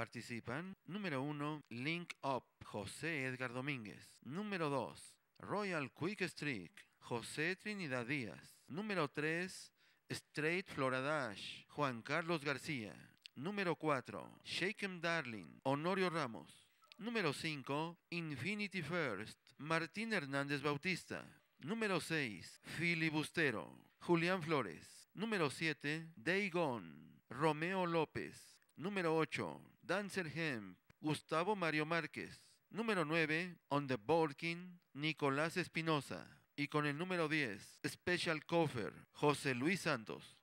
participan, número 1, Link Up, José Edgar Domínguez. Número 2, Royal Quick Streak, José Trinidad Díaz. Número 3, Straight Floradash, Juan Carlos García. Número 4, Em Darling, Honorio Ramos. Número 5, Infinity First, Martín Hernández Bautista. Número 6, Filibustero, Julián Flores. Número 7, Gone, Romeo López. Número 8, Dancer Hemp, Gustavo Mario Márquez. Número 9, On the Borkin, Nicolás Espinosa. Y con el número 10, Special Coffer, José Luis Santos.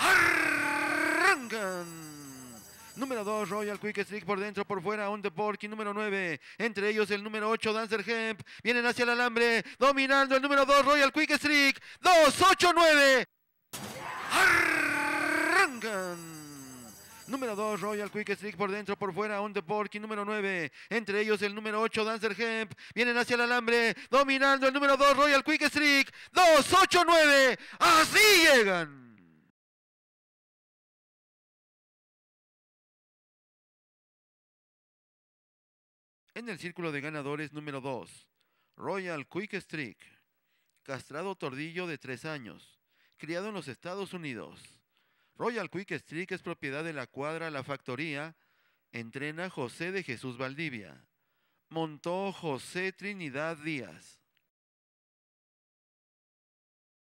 ¡Arrancan! Número 2, Royal Quick Streak por dentro, por fuera, On the Borkin. Número 9, entre ellos el número 8, Dancer Hemp. Vienen hacia el alambre, dominando el número 2, Royal Quick Streak. 2, 8, 9. Número 2, Royal Quick Streak por dentro, por fuera, On the Porky. Número 9, entre ellos el número 8, Dancer Hemp. Vienen hacia el alambre, dominando el número 2, Royal Quick Streak. 2, 8, 9. Así llegan. En el círculo de ganadores número 2, Royal Quick Streak, castrado tordillo de 3 años, criado en los Estados Unidos. Royal Quick Streak es propiedad de la cuadra La Factoría, entrena José de Jesús Valdivia. Montó José Trinidad Díaz.